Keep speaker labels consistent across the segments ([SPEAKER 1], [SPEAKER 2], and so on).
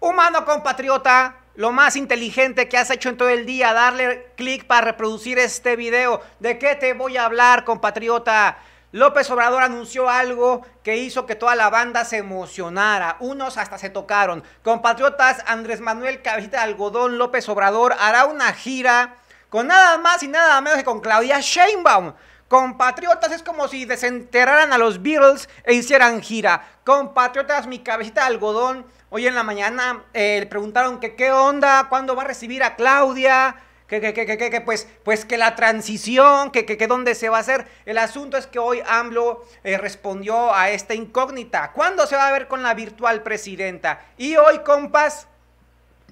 [SPEAKER 1] Humano compatriota, lo más inteligente que has hecho en todo el día, darle clic para reproducir este video. ¿De qué te voy a hablar, compatriota? López Obrador anunció algo que hizo que toda la banda se emocionara. Unos hasta se tocaron. Compatriotas, Andrés Manuel Cabecita de Algodón López Obrador hará una gira con nada más y nada menos que con Claudia Sheinbaum. Compatriotas, es como si desenterraran a los Beatles e hicieran gira. Compatriotas, mi cabecita de algodón Hoy en la mañana eh, le preguntaron que qué onda, cuándo va a recibir a Claudia, que, que, que, que, pues, pues que la transición, que, que, dónde se va a hacer. El asunto es que hoy AMLO eh, respondió a esta incógnita. ¿Cuándo se va a ver con la virtual presidenta? Y hoy, compas,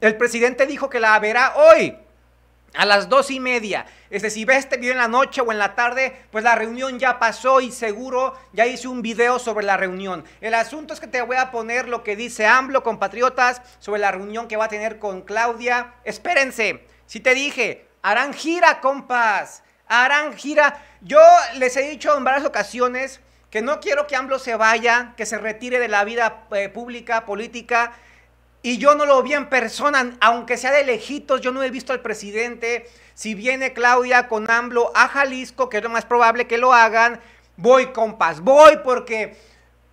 [SPEAKER 1] el presidente dijo que la verá hoy a las dos y media. Este, si ves este video en la noche o en la tarde, pues la reunión ya pasó y seguro ya hice un video sobre la reunión. El asunto es que te voy a poner lo que dice AMLO, compatriotas, sobre la reunión que va a tener con Claudia. Espérense, si te dije, harán gira, compas, harán gira. Yo les he dicho en varias ocasiones que no quiero que AMLO se vaya, que se retire de la vida eh, pública, política. Y yo no lo vi en persona, aunque sea de lejitos, yo no he visto al presidente. Si viene Claudia con AMLO a Jalisco, que es lo más probable que lo hagan, voy, compas, voy, porque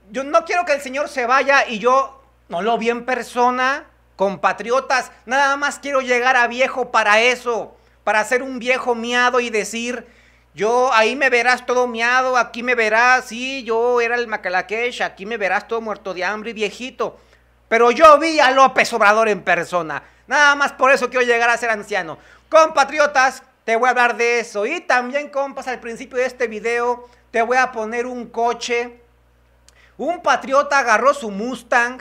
[SPEAKER 1] yo no quiero que el señor se vaya y yo no lo vi en persona, compatriotas, nada más quiero llegar a viejo para eso, para ser un viejo miado y decir, yo ahí me verás todo miado, aquí me verás, sí, yo era el Macalakesh, aquí me verás todo muerto de hambre y viejito. Pero yo vi a López Obrador en persona. Nada más por eso quiero llegar a ser anciano. Compatriotas, te voy a hablar de eso. Y también, compas, al principio de este video te voy a poner un coche. Un patriota agarró su Mustang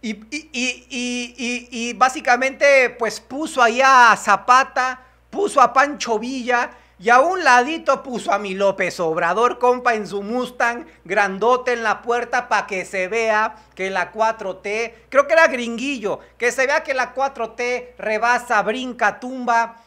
[SPEAKER 1] y, y, y, y básicamente pues puso ahí a Zapata, puso a Pancho Villa y a un ladito puso a mi López Obrador, compa, en su Mustang, grandote en la puerta para que se vea que la 4T, creo que era gringuillo, que se vea que la 4T rebasa, brinca, tumba,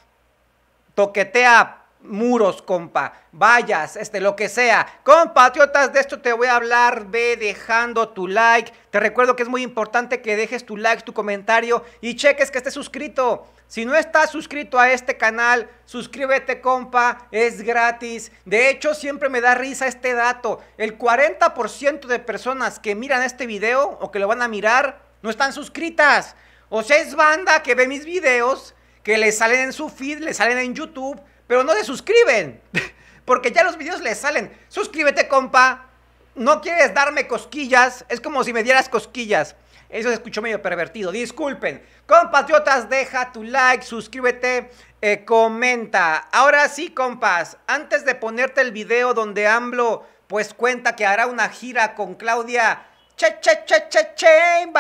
[SPEAKER 1] toquetea muros, compa, Vayas, este, lo que sea. Compatriotas, de esto te voy a hablar, ve dejando tu like. Te recuerdo que es muy importante que dejes tu like, tu comentario y cheques que estés suscrito. Si no estás suscrito a este canal, suscríbete compa, es gratis. De hecho, siempre me da risa este dato. El 40% de personas que miran este video o que lo van a mirar no están suscritas. O sea, es banda que ve mis videos, que le salen en su feed, le salen en YouTube, pero no se suscriben. Porque ya los videos les salen. Suscríbete compa. No quieres darme cosquillas. Es como si me dieras cosquillas. Eso se escuchó medio pervertido. Disculpen. Compatriotas, deja tu like, suscríbete, eh, comenta. Ahora sí, compas, antes de ponerte el video donde AMLO pues cuenta que hará una gira con Claudia Che Che Che Che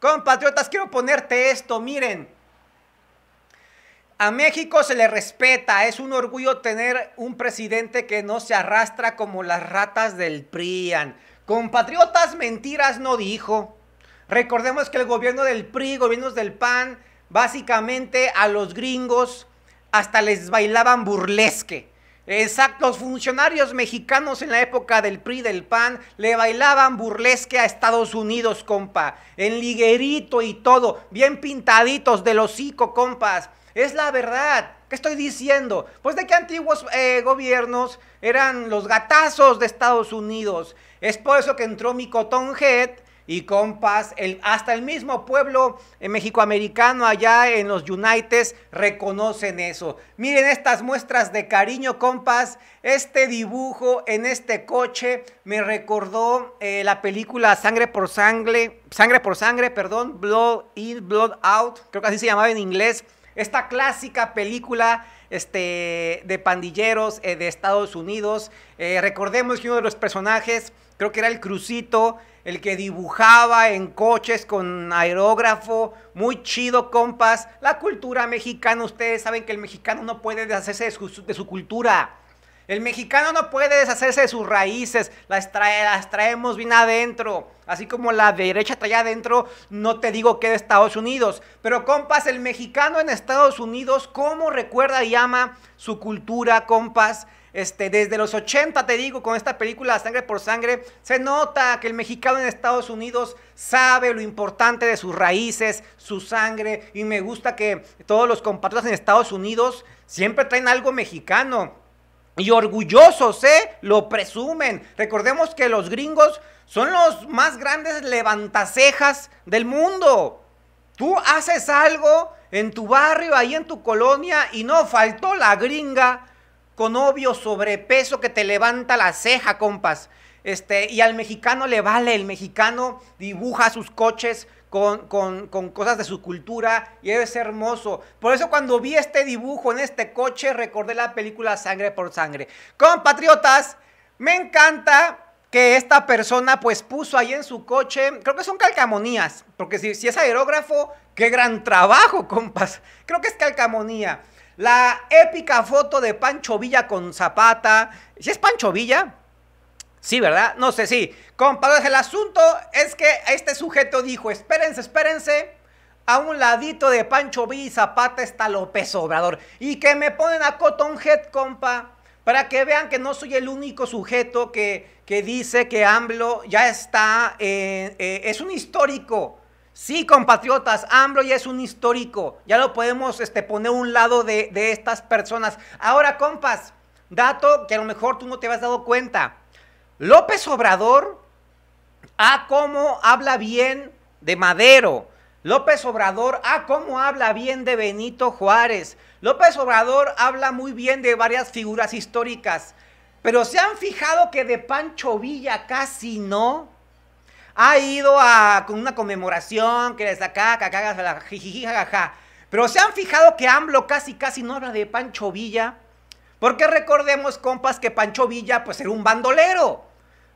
[SPEAKER 1] Compatriotas, quiero ponerte esto, miren. A México se le respeta, es un orgullo tener un presidente que no se arrastra como las ratas del PRIAN. Compatriotas, mentiras no dijo. Recordemos que el gobierno del PRI, gobiernos del PAN, básicamente a los gringos hasta les bailaban burlesque. Exacto, los funcionarios mexicanos en la época del PRI, del PAN, le bailaban burlesque a Estados Unidos, compa. En liguerito y todo, bien pintaditos de los hocico, compas. Es la verdad. ¿Qué estoy diciendo? Pues de que antiguos eh, gobiernos eran los gatazos de Estados Unidos. Es por eso que entró mi Cotton Head y compas, el, hasta el mismo pueblo eh, mexicoamericano allá en los United, reconocen eso. Miren estas muestras de cariño, compas. Este dibujo en este coche me recordó eh, la película Sangre por Sangre, Sangre por Sangre, perdón, Blood In, Blood Out, creo que así se llamaba en inglés. Esta clásica película este, de pandilleros eh, de Estados Unidos. recordemos que uno de los personajes creo que era el Crucito, el que dibujaba en coches con aerógrafo, muy chido, compas. La cultura mexicana, ustedes saben que el mexicano no puede deshacerse de su, cultura. El mexicano no puede deshacerse de sus raíces, las, traemos bien adentro. Así como la derecha allá adentro, no te digo que de Estados Unidos. Pero compas, el mexicano en Estados Unidos, ¿cómo recuerda y ama su cultura, compas? Este, desde los 80, te digo, con esta película Sangre por Sangre, se nota que el mexicano en Estados Unidos sabe lo importante de sus raíces, su sangre, y me gusta que todos los compatriotas en Estados Unidos siempre traen algo mexicano. Y orgullosos, ¿eh? Lo presumen. Recordemos que los gringos son los más grandes levantacejas del mundo. Tú haces algo en tu barrio, ahí en tu colonia, y no faltó la gringa con obvio sobrepeso que te levanta la ceja, compas. Este, y al mexicano le vale, el mexicano dibuja sus coches con, cosas de su cultura y es hermoso. Por eso cuando vi este dibujo en este coche recordé la película Sangre por Sangre. Compatriotas, me encanta que esta persona pues puso ahí en su coche, creo que son calcamonías, porque si, si es aerógrafo, qué gran trabajo, compas. Creo que es calcamonía. La épica foto de Pancho Villa con Zapata. ¿Si es Pancho Villa? Sí, ¿verdad? No sé, sí. Compadres, el asunto es que este sujeto dijo, espérense, espérense, a un ladito de Pancho Villa y Zapata está López Obrador. Y que me ponen a head, compa, para que vean que no soy el único sujeto que, dice que AMLO ya está, eh, es un histórico. Sí, compatriotas, Ambro ya es un histórico. Ya lo podemos este, poner a un lado de, de estas personas. Ahora, compas, dato que a lo mejor tú no te has dado cuenta. López Obrador, a cómo habla bien de Madero. López Obrador, a cómo habla bien de Benito Juárez. López Obrador habla muy bien de varias figuras históricas. Pero se han fijado que de Pancho Villa casi no ha ido con una conmemoración que les acá, la jajaja. Pero se han fijado que AMLO casi, casi no habla de Pancho Villa. Porque recordemos, compas, que Pancho Villa pues era un bandolero.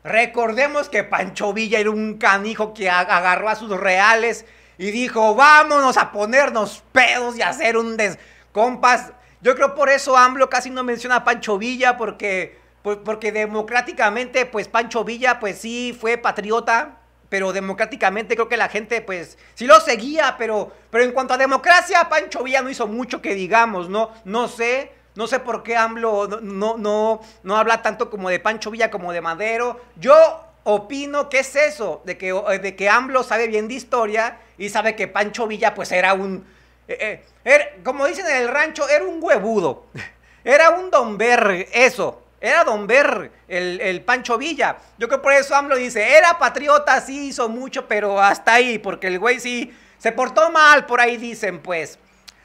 [SPEAKER 1] Recordemos que Pancho Villa era un canijo que agarró a sus reales y dijo, vámonos a ponernos pedos y hacer un des... Compas, yo creo por eso AMLO casi no menciona a Pancho Villa porque, porque democráticamente pues Pancho Villa pues sí fue patriota, pero democráticamente creo que la gente, pues, sí lo seguía, pero, pero en cuanto a democracia, Pancho Villa no hizo mucho que digamos, ¿no? No sé, no sé por qué AMLO no, no, no, habla tanto como de Pancho Villa como de Madero. Yo opino que es eso, de que, de que AMLO sabe bien de historia y sabe que Pancho Villa, pues, era un... Eh, eh, er, como dicen en el rancho, era un huevudo. Era un don eso. Era Don Ver, el, Pancho Villa. Yo creo que por eso AMLO dice, era patriota, sí hizo mucho, pero hasta ahí, porque el güey sí se portó mal, por ahí dicen, pues.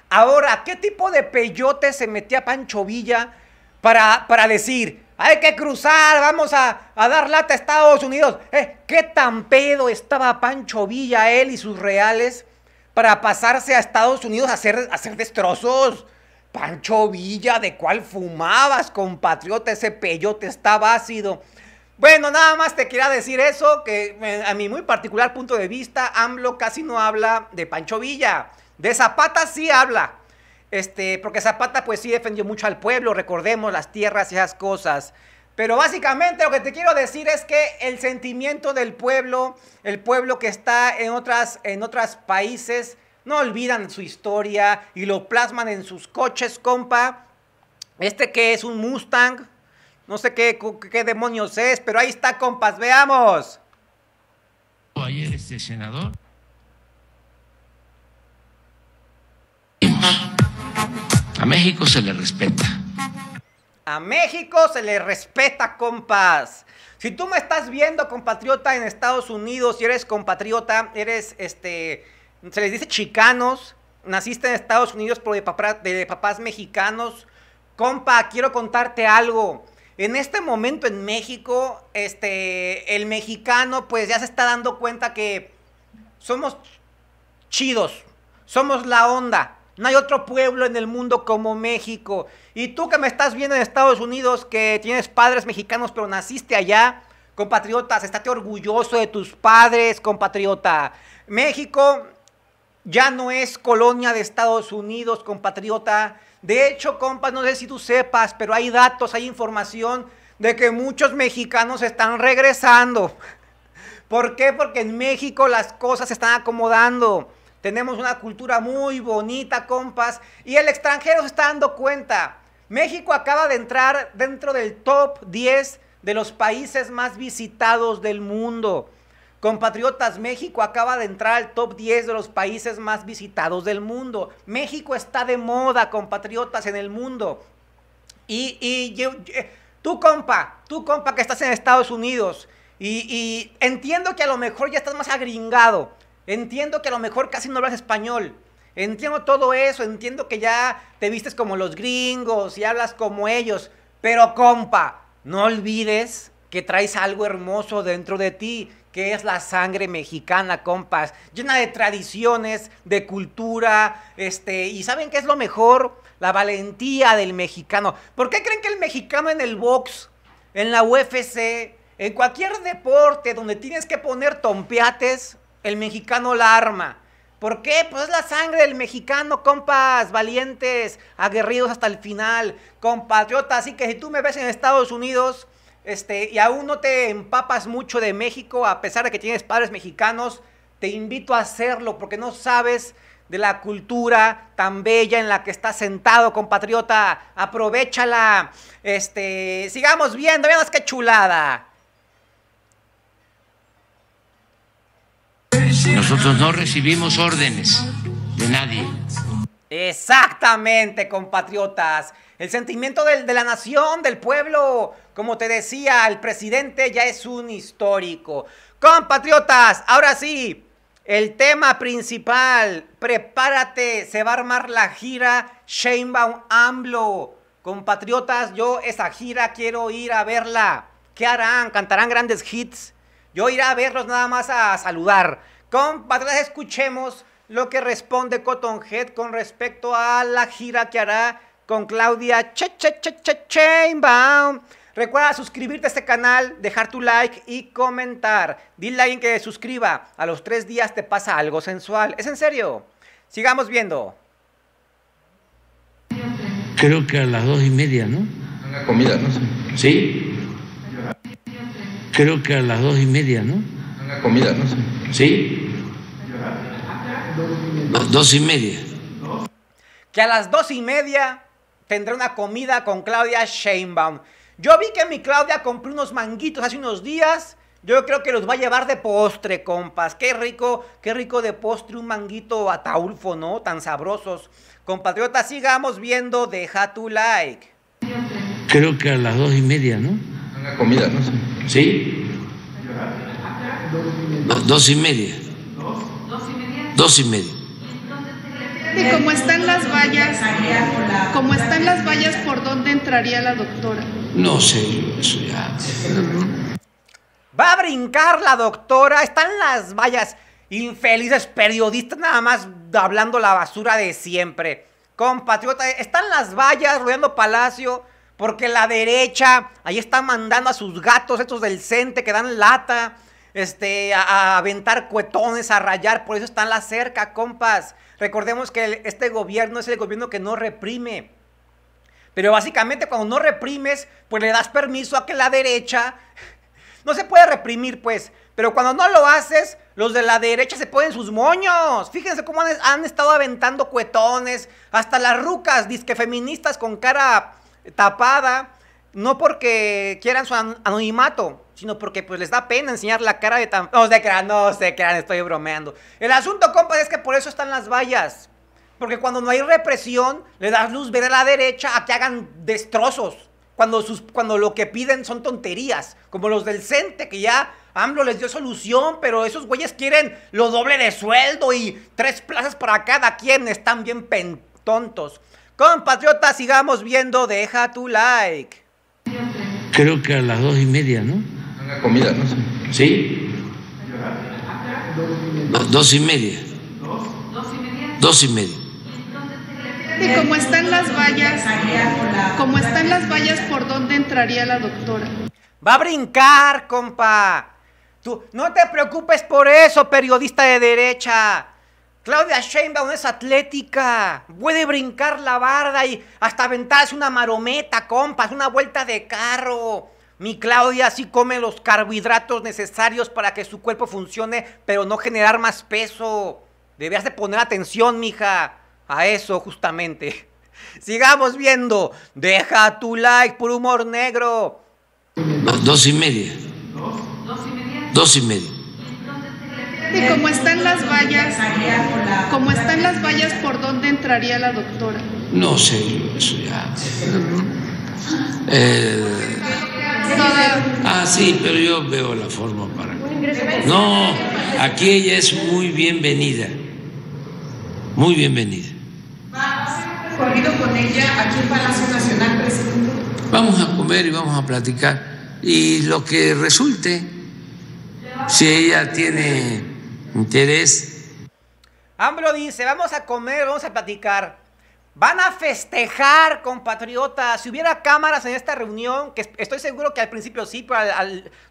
[SPEAKER 1] Ahora, ¿qué tipo de peyote se metía Pancho Villa para, para decir, hay que cruzar, vamos a, dar lata a Estados Unidos? Eh, ¿Qué tan pedo estaba Pancho Villa, él y sus reales, para pasarse a Estados Unidos a hacer, a hacer destrozos? Pancho Villa, ¿de cuál fumabas, compatriota? Ese peyote estaba ácido. Bueno, nada más te quería decir eso, que eh, a mi muy particular punto de vista, AMLO casi no habla de Pancho Villa. De Zapata sí habla. Este, porque Zapata pues sí defendió mucho al pueblo, recordemos las tierras y esas cosas. Pero básicamente lo que te quiero decir es que el sentimiento del pueblo, el pueblo que está en otras en otros países, no olvidan su historia y lo plasman en sus coches, compa. Este que es un Mustang, no sé qué, demonios es, pero ahí está, compas, veamos.
[SPEAKER 2] Ayer este senador. A México se le
[SPEAKER 1] respeta. A México se le respeta, compas. Si tú me estás viendo, compatriota, en Estados Unidos, y eres compatriota, eres este se les dice chicanos, naciste en Estados Unidos por de, de papás mexicanos. Compa, quiero contarte algo. En este momento en México, este, el mexicano pues ya se está dando cuenta que somos chidos, somos la onda. No hay otro pueblo en el mundo como México. Y tú que me estás viendo en Estados Unidos, que tienes padres mexicanos pero naciste allá, compatriotas, estate orgulloso de tus padres, compatriota. México ya no es colonia de Estados Unidos, compatriota. De hecho, compas, no sé si tú sepas, pero hay datos, hay información de que muchos mexicanos están regresando. ¿Por qué? Porque en México las cosas se están acomodando. Tenemos una cultura muy bonita, compas, y el extranjero se está dando cuenta. México acaba de entrar dentro del top 10 de los países más visitados del mundo. Compatriotas, México acaba de entrar al top 10 de los países más visitados del mundo. México está de moda, compatriotas, en el mundo. Y, y eh, tú, compa, tú, compa, que estás en Estados Unidos, y, y entiendo que a lo mejor ya estás más agringado. Entiendo que a lo mejor casi no hablas español. Entiendo todo eso, entiendo que ya te vistes como los gringos y hablas como ellos. Pero compa, no olvides que traes algo hermoso dentro de ti, que es la sangre mexicana, compas, llena de tradiciones, de cultura, este, y ¿saben qué es lo mejor? La valentía del mexicano. ¿Por qué creen que el mexicano en el box, en la UFC, en cualquier deporte donde tienes que poner tompiates... el mexicano la arma? ¿Por qué? Pues es la sangre del mexicano, compas, valientes, aguerridos hasta el final, compatriotas. Así que si tú me ves en Estados Unidos, este, y aún no te empapas mucho de México, a pesar de que tienes padres mexicanos, te invito a hacerlo porque no sabes de la cultura tan bella en la que estás sentado, compatriota. Aprovechala. Este, sigamos viendo, veamos qué chulada.
[SPEAKER 2] Nosotros no recibimos órdenes de nadie.
[SPEAKER 1] Exactamente, compatriotas. El sentimiento de la nación, del pueblo. Como te decía, el presidente ya es un histórico. Compatriotas, ahora sí, el tema principal. Prepárate, se va a armar la gira Sheinbaum AMLO. Compatriotas, yo esa gira quiero ir a verla. ¿Qué harán? ¿Cantarán grandes hits? Yo iré a verlos nada más a saludar. Compatriotas, escuchemos lo que responde Cotton Head con respecto a la gira que hará con Claudia che, che, che, che, Recuerda suscribirte a este canal, dejar tu like y comentar. Dile a alguien que suscriba. A los tres días te pasa algo sensual. Es en serio. Sigamos viendo.
[SPEAKER 2] Creo que a las dos y media, ¿no? La comida, ¿no? Sí. Creo que a las dos y media, ¿no? La comida, ¿no? Sí.
[SPEAKER 1] Dos y media. Que a las dos y media tendré una comida con Claudia Sheinbaum. Yo vi que mi Claudia compró unos manguitos hace unos días. Yo creo que los va a llevar de postre, compas. Qué rico, qué rico de postre un manguito ataulfo, ¿no? Tan sabrosos. Compatriotas, sigamos viendo. Deja tu like.
[SPEAKER 2] Creo que a las dos y media, ¿no? La comida, ¿no? ¿Sí? dos y media. Dos y media. Dos y media
[SPEAKER 1] como están las vallas, como están las vallas, ¿por dónde entraría la doctora? No
[SPEAKER 2] sé, eso ya.
[SPEAKER 1] Va a brincar la doctora, están las vallas. Infelices periodistas nada más hablando la basura de siempre. Compatriota, están las vallas rodeando Palacio porque la derecha ahí está mandando a sus gatos estos del Cente que dan lata este, a, aventar cuetones, a rayar. Por eso están la cerca, compas. Recordemos que este gobierno es el gobierno que no reprime. Pero básicamente cuando no reprimes, pues le das permiso a que la derecha... No se puede reprimir, pues. Pero cuando no lo haces, los de la derecha se ponen sus moños. Fíjense cómo han, estado aventando cuetones. Hasta las rucas, disque feministas con cara tapada no porque quieran su anonimato, sino porque pues les da pena enseñar la cara de tan... No se crean, no se crean, estoy bromeando. El asunto, compas, es que por eso están las vallas. Porque cuando no hay represión, le das luz verde a la derecha a que hagan destrozos. Cuando, sus, cuando lo que piden son tonterías, como los del CENTE, que ya AMLO les dio solución, pero esos güeyes quieren lo doble de sueldo y tres plazas para cada quien, están bien tontos. Compatriotas, sigamos viendo, deja tu like
[SPEAKER 2] creo que a las dos y media, ¿no? La comida, ¿no? Sí. media. dos y media. Dos y media.
[SPEAKER 1] Y cómo están las vallas, como están las vallas, ¿por dónde entraría la doctora? Va a brincar, compa. Tú, no te preocupes por eso, periodista de derecha. Claudia Sheinbaum es atlética, puede brincar la barda y hasta aventarse una marometa, compas, una vuelta de carro. Mi Claudia sí come los carbohidratos necesarios para que su cuerpo funcione, pero no generar más peso. Debías de poner atención, mija, a eso justamente. Sigamos viendo. Deja tu like por humor negro. Dos y media. Dos y media. Dos y media y como están las vallas, como están las vallas, ¿por dónde entraría la doctora?
[SPEAKER 2] No sé, eso ya. Eh, ah, sí, pero yo veo la forma para. No, aquí ella es muy bienvenida. Muy bienvenida. Vamos a comer y vamos a platicar. Y lo que resulte, si ella tiene interés.
[SPEAKER 1] Hambro dice, vamos a comer, vamos a platicar. Van a festejar, compatriotas. Si hubiera cámaras en esta reunión, que estoy seguro que al principio sí, pero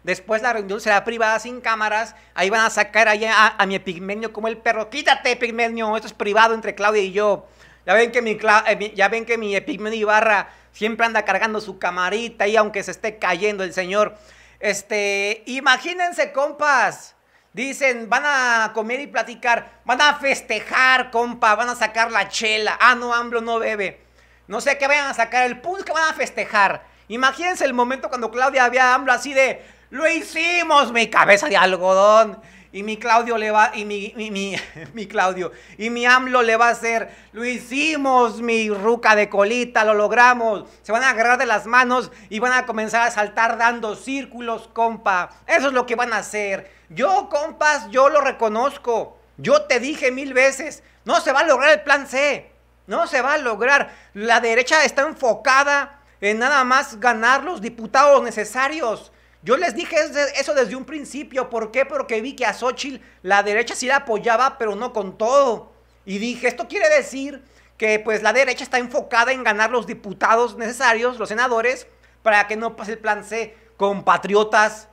[SPEAKER 1] después la reunión será privada sin cámaras, ahí van a sacar allá a, mi epigmenio como el perro. Quítate, epigmenio, esto es privado entre Claudia y yo. Ya ven que mi, eh, ya ven que mi epigmenio Ibarra siempre anda cargando su camarita Y aunque se esté cayendo el señor. Este, imagínense, compas. Dicen, van a comer y platicar, van a festejar, compa, van a sacar la chela. Ah, no, AMLO no bebe. No sé qué van a sacar, el punto que van a festejar. Imagínense el momento cuando Claudia había AMLO así de, lo hicimos, mi cabeza de algodón. Y mi Claudio le va, y mi, mi, mi, Claudio, y mi AMLO le va a hacer, lo hicimos, mi ruca de colita, lo logramos. Se van a agarrar de las manos y van a comenzar a saltar dando círculos, compa. Eso es lo que van a hacer yo, compas, yo lo reconozco. Yo te dije mil veces, no se va a lograr el plan C. No se va a lograr. La derecha está enfocada en nada más ganar los diputados necesarios. Yo les dije eso desde un principio. ¿Por qué? Porque vi que a Xochitl la derecha sí la apoyaba, pero no con todo. Y dije, esto quiere decir que pues la derecha está enfocada en ganar los diputados necesarios, los senadores, para que no pase el plan C. Compatriotas,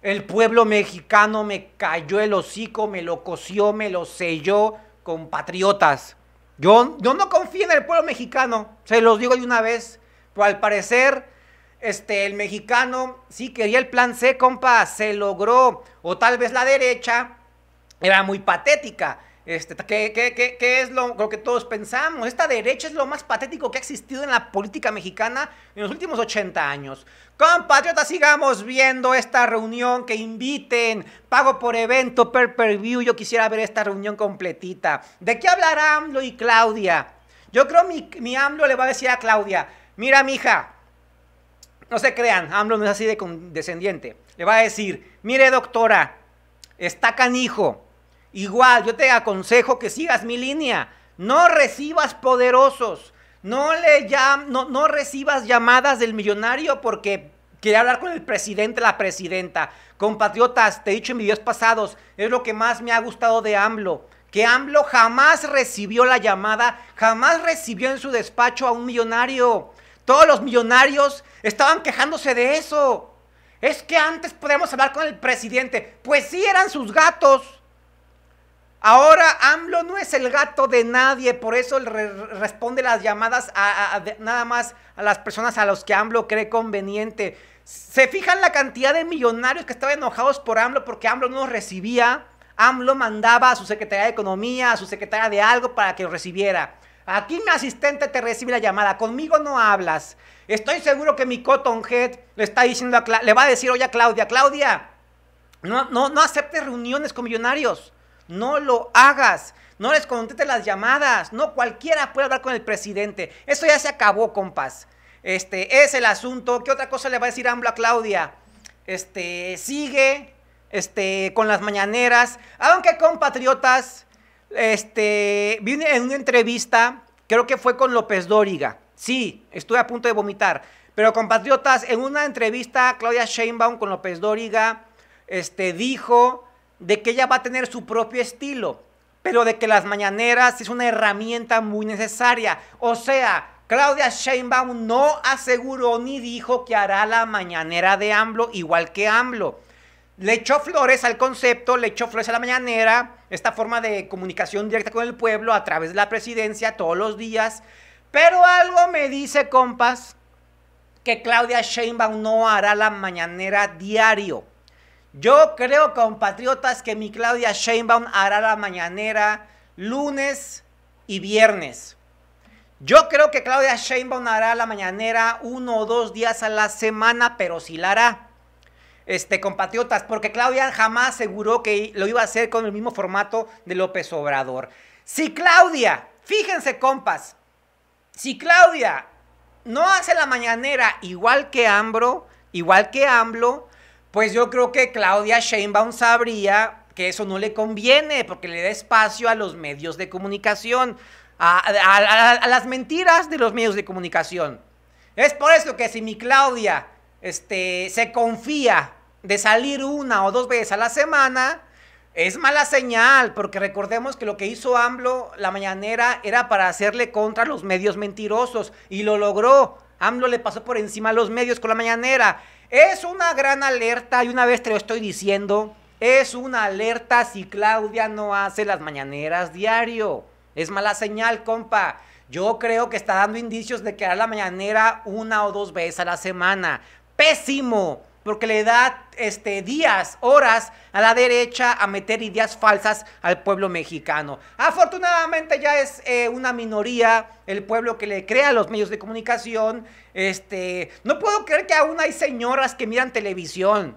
[SPEAKER 1] el pueblo mexicano me cayó el hocico, me lo coció, me lo selló compatriotas. Yo, yo no confío en el pueblo mexicano, se los digo de una vez, pero al parecer este, el mexicano sí quería el plan C, compa, se logró. O tal vez la derecha era muy patética. Este, ¿qué, es lo, que todos pensamos? Esta derecha es lo más patético que ha existido en la política mexicana en los últimos 80 años. Compatriotas, sigamos viendo esta reunión que inviten. Pago por evento, per per view. Yo quisiera ver esta reunión completita. ¿De qué hablará AMLO y Claudia? Yo creo mi, mi AMLO le va a decir a Claudia, mira mija, no se crean, AMLO no es así de condescendiente. Le va a decir, mire doctora, está canijo Igual, yo te aconsejo que sigas mi línea. No recibas poderosos. No, le no, recibas llamadas del millonario porque quería hablar con el presidente, la presidenta. Compatriotas, te he dicho en videos pasados, es lo que más me ha gustado de AMLO. Que AMLO jamás recibió la llamada, jamás recibió en su despacho a un millonario. Todos los millonarios estaban quejándose de eso. Es que antes podíamos hablar con el presidente. Pues sí, eran sus gatos. Ahora AMLO no es el gato de nadie, por eso responde las llamadas nada más a las personas a los que AMLO cree conveniente. Se fijan la cantidad de millonarios que estaban enojados por AMLO porque AMLO no los recibía. AMLO mandaba a su secretaria de Economía, a su secretaria de algo para que lo recibiera. Aquí mi asistente te recibe la llamada, conmigo no hablas. Estoy seguro que mi Cotton Head le está diciendo a le va a decir hoy a Claudia, Claudia, no, no, no aceptes reuniones con millonarios. No lo hagas. No les conteste las llamadas. No cualquiera puede hablar con el presidente. Eso ya se acabó, compas. Este es el asunto. ¿Qué otra cosa le va a decir AMBLA, a Claudia? Este, sigue este, con las mañaneras. Aunque compatriotas, este, vine en una entrevista, creo que fue con López Dóriga. Sí, estuve a punto de vomitar. Pero compatriotas, en una entrevista, Claudia Sheinbaum con López Dóriga este, dijo de que ella va a tener su propio estilo, pero de que las mañaneras es una herramienta muy necesaria. O sea, Claudia Sheinbaum no aseguró ni dijo que hará la mañanera de AMLO igual que AMLO. Le echó flores al concepto, le echó flores a la mañanera, esta forma de comunicación directa con el pueblo a través de la presidencia todos los días. Pero algo me dice, compas, que Claudia Sheinbaum no hará la mañanera diario. Yo creo, compatriotas, que mi Claudia Sheinbaum hará la mañanera lunes y viernes. Yo creo que Claudia Sheinbaum hará la mañanera uno o dos días a la semana, pero sí la hará. Este, compatriotas, porque Claudia jamás aseguró que lo iba a hacer con el mismo formato de López Obrador. Si Claudia, fíjense, compas, si Claudia no hace la mañanera igual que AMBRO, igual que AMLO, pues yo creo que Claudia Sheinbaum sabría que eso no le conviene porque le da espacio a los medios de comunicación, a, las mentiras de los medios de comunicación. Es por eso que si mi Claudia este, se confía de salir una o dos veces a la semana, es mala señal, porque recordemos que lo que hizo AMLO la mañanera era para hacerle contra los medios mentirosos y lo logró. AMLO le pasó por encima a los medios con la mañanera. Es una gran alerta, y una vez te lo estoy diciendo, es una alerta si Claudia no hace las mañaneras diario. Es mala señal, compa. Yo creo que está dando indicios de que hará la mañanera una o dos veces a la semana. Pésimo, porque le da este, días, horas a la derecha a meter ideas falsas al pueblo mexicano. Afortunadamente ya es eh, una minoría el pueblo que le crea los medios de comunicación. Este, no puedo creer que aún hay señoras que miran televisión.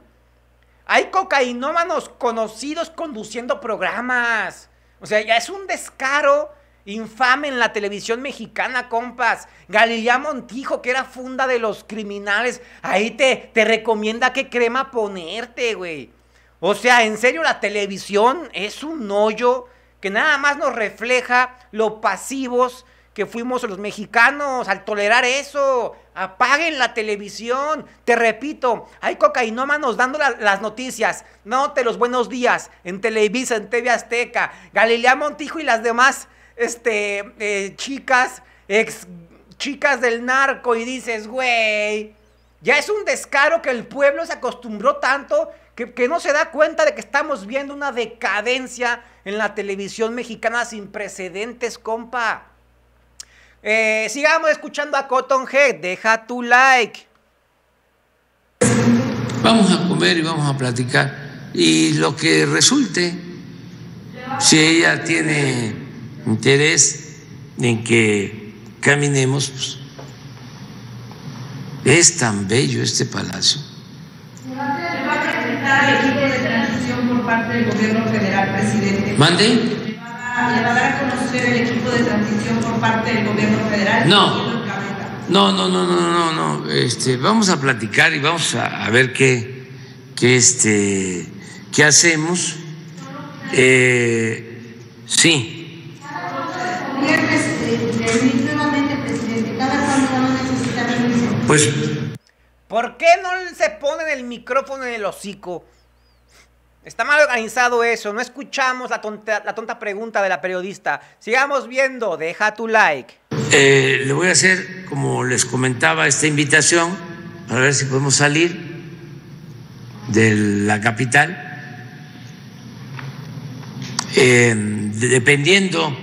[SPEAKER 1] Hay cocainómanos conocidos conduciendo programas. O sea, ya es un descaro infame en la televisión mexicana, compas. Galilea Montijo, que era funda de los criminales, ahí te, te recomienda qué crema ponerte, güey. O sea, en serio, la televisión es un hoyo que nada más nos refleja lo pasivos que fuimos los mexicanos al tolerar eso. Apaguen la televisión. Te repito, hay cocainómanos dando las noticias. No te los buenos días en Televisa, en TV Azteca, Galilea Montijo y las demás este, eh, chicas, ex chicas del narco y dices, güey, ya es un descaro que el pueblo se acostumbró tanto que, no se da cuenta de que estamos viendo una decadencia en la televisión mexicana sin precedentes, compa. Eh, sigamos escuchando a Cotton Head, deja tu like.
[SPEAKER 2] Vamos a comer y vamos a platicar. Y lo que resulte, si ella tiene interés en que caminemos. Pues, es tan bello este palacio.
[SPEAKER 1] ¿le va a presentar el equipo de transición por parte del gobierno federal, presidente? ¿Mande? ¿Le va a dar a conocer el equipo de transición por parte del gobierno federal? No.
[SPEAKER 2] No, no, no, no, no, no. Este, vamos a platicar y vamos a, a ver qué, qué, este, qué hacemos. Eh, sí.
[SPEAKER 1] Pues. ¿Por qué no se ponen el micrófono en el hocico? Está mal organizado eso, no escuchamos la tonta, pregunta de la periodista. Sigamos viendo, deja tu like.
[SPEAKER 2] Eh, le voy a hacer, como les comentaba, esta invitación para ver si podemos salir de la capital. Eh, dependiendo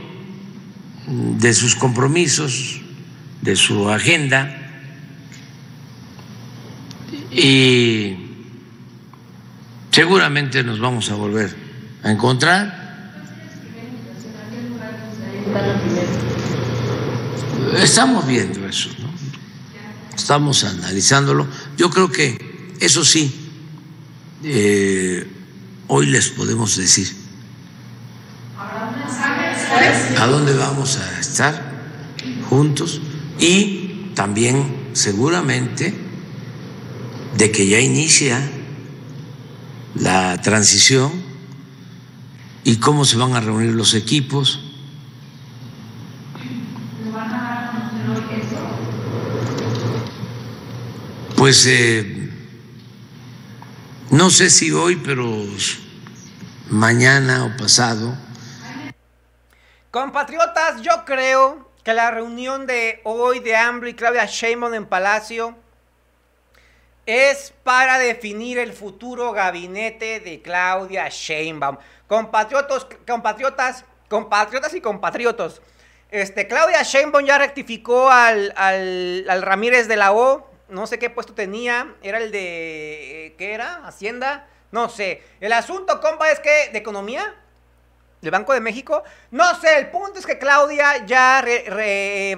[SPEAKER 2] de sus compromisos, de su agenda y seguramente nos vamos a volver a encontrar. Estamos viendo eso, estamos analizándolo. Yo creo que eso sí, eh, hoy les podemos decir a dónde vamos a estar juntos y también seguramente de que ya inicia la transición y cómo se van a reunir los equipos. Pues eh, no sé si hoy, pero mañana o pasado
[SPEAKER 1] Compatriotas, yo creo que la reunión de hoy de Ambro y Claudia Sheinbaum en Palacio es para definir el futuro gabinete de Claudia Sheinbaum. Compatriotas, compatriotas, compatriotas y compatriotas. Este, Claudia Sheinbaum ya rectificó al, al, Ramírez de la O. No sé qué puesto tenía. Era el de... Eh, ¿Qué era? Hacienda. No sé. El asunto, compa, es que... ¿De economía? el Banco de México. No sé, el punto es que Claudia ya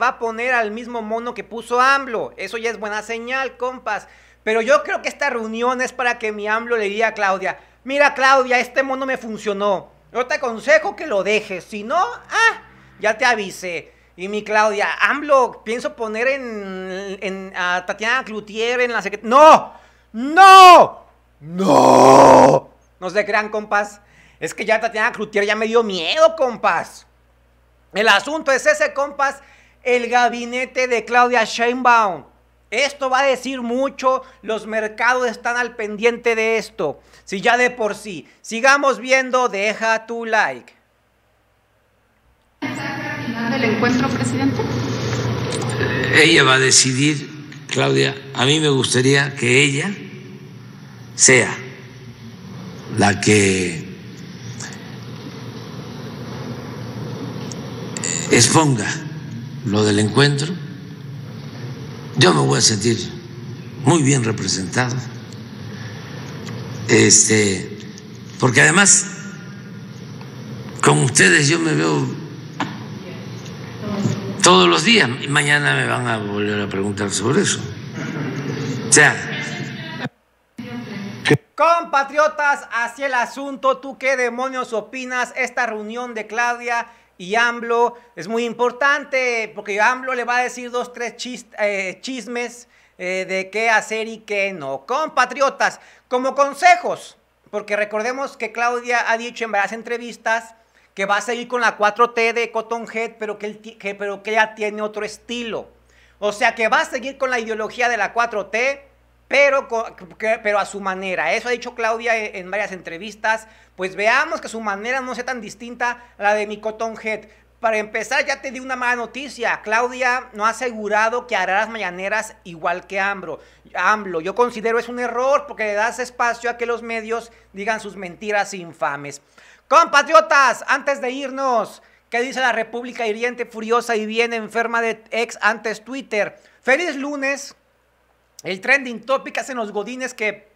[SPEAKER 1] va a poner al mismo mono que puso AMLO. Eso ya es buena señal, compas. Pero yo creo que esta reunión es para que mi AMLO le diga a Claudia, mira Claudia, este mono me funcionó. Yo te aconsejo que lo dejes. Si no, ah, ya te avisé. Y mi Claudia, AMLO, pienso poner en, en a Tatiana Cloutier en la secretaria. ¡No! ¡No! ¡No! No se crean, compas. Es que ya Tatiana clutier, ya me dio miedo, compas. El asunto es ese, compas, el gabinete de Claudia Sheinbaum. Esto va a decir mucho, los mercados están al pendiente de esto. Si ya de por sí, sigamos viendo, deja tu like. ¿El encuentro, presidente?
[SPEAKER 2] Ella va a decidir, Claudia, a mí me gustaría que ella sea la que exponga lo del encuentro, yo me voy a sentir muy bien representado. Este, porque además con ustedes yo me veo todos los días y mañana me van a volver a preguntar sobre eso. O sea,
[SPEAKER 1] Compatriotas, hacia el asunto, ¿tú qué demonios opinas esta reunión de Claudia y AMLO es muy importante porque AMLO le va a decir dos, tres eh, chismes eh, de qué hacer y qué no. Compatriotas, como consejos, porque recordemos que Claudia ha dicho en varias entrevistas que va a seguir con la 4T de Cotton Head, pero que, él pero que ella tiene otro estilo. O sea que va a seguir con la ideología de la 4T, pero, a su manera. Eso ha dicho Claudia en varias entrevistas. Pues veamos que su manera no sea tan distinta a la de mi Head. Para empezar, ya te di una mala noticia. Claudia no ha asegurado que hará las mañaneras igual que Ambro. AMLO, yo considero es un error porque le das espacio a que los medios digan sus mentiras infames. Compatriotas, antes de irnos, ¿qué dice la República hiriente, furiosa y bien enferma de ex antes Twitter? Feliz lunes, el trending topic hacen los godines que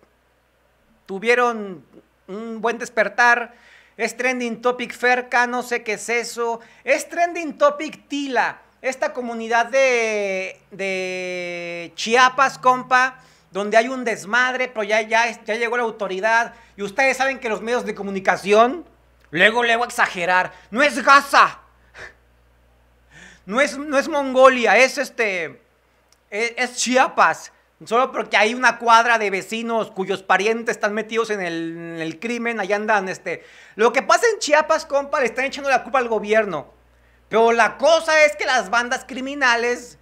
[SPEAKER 1] tuvieron un buen despertar. Es trending topic Ferca, no sé qué es eso. Es trending topic Tila, esta comunidad de, Chiapas, compa, donde hay un desmadre, pero ya, ya, ya llegó la autoridad. Y ustedes saben que los medios de comunicación, luego, le a exagerar. No es Gaza. No es, no es Mongolia, es este... E, es Chiapas. Solo porque hay una cuadra de vecinos cuyos parientes están metidos en el, crimen, allá andan, este... Lo que pasa en Chiapas, compa, le están echando la culpa al gobierno. Pero la cosa es que las bandas criminales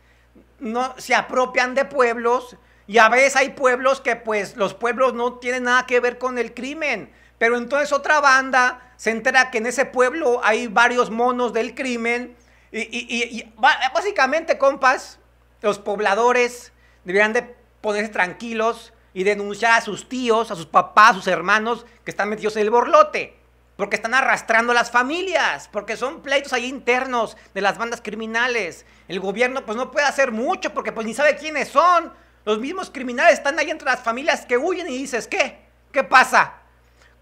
[SPEAKER 1] no, se apropian de pueblos y a veces hay pueblos que pues los pueblos no tienen nada que ver con el crimen. Pero entonces otra banda se entera que en ese pueblo hay varios monos del crimen. Y, y básicamente, compas, los pobladores deberían de ponerse tranquilos y denunciar a sus tíos, a sus papás, a sus hermanos que están metidos en el borlote. Porque están arrastrando a las familias, porque son pleitos ahí internos de las bandas criminales. El gobierno pues no puede hacer mucho porque pues ni sabe quiénes son. Los mismos criminales están ahí entre las familias que huyen y dices, ¿qué? ¿Qué pasa?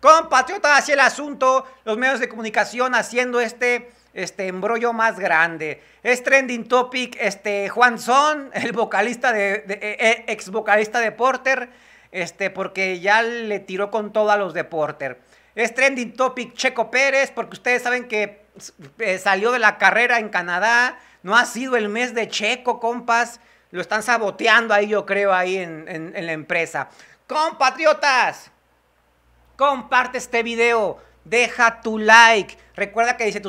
[SPEAKER 1] Compatriotas, hacia el asunto, los medios de comunicación haciendo este este embrollo más grande. Es trending topic este Juan el vocalista de, eh, eh, ex vocalista de Porter, este porque ya le tiró con todo a los de Porter. Es trending topic Checo Pérez porque ustedes saben que eh, salió de la carrera en Canadá, no ha sido el mes de Checo, compas. Lo están saboteando ahí, yo creo, ahí en, en la empresa. Compatriotas, comparte este video, deja tu like Recuerda que dice,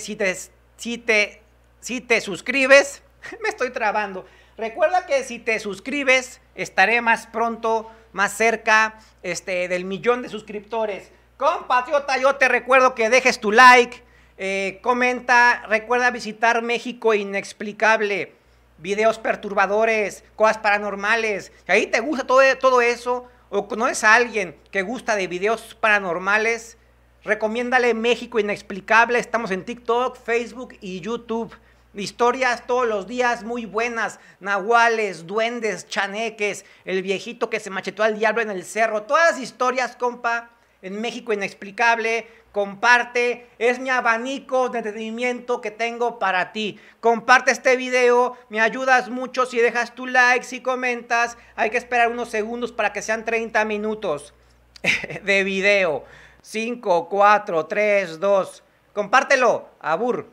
[SPEAKER 1] si, te, si, te, si te suscribes, me estoy trabando. Recuerda que si te suscribes, estaré más pronto, más cerca este, del millón de suscriptores. Compatriota, yo te recuerdo que dejes tu like, eh, comenta, recuerda visitar México Inexplicable, videos perturbadores, cosas paranormales. Si ahí te gusta todo, todo eso, o conoces a alguien que gusta de videos paranormales, Recomiéndale México Inexplicable. Estamos en TikTok, Facebook y YouTube. Historias todos los días muy buenas, nahuales, duendes, chaneques, el viejito que se machetó al diablo en el cerro, todas las historias, compa, en México inexplicable, comparte, es mi abanico de entretenimiento que tengo para ti. Comparte este video, me ayudas mucho si dejas tu like, si comentas, hay que esperar unos segundos para que sean 30 minutos de video. 5, 4, 3, 2. Compártelo. Abur.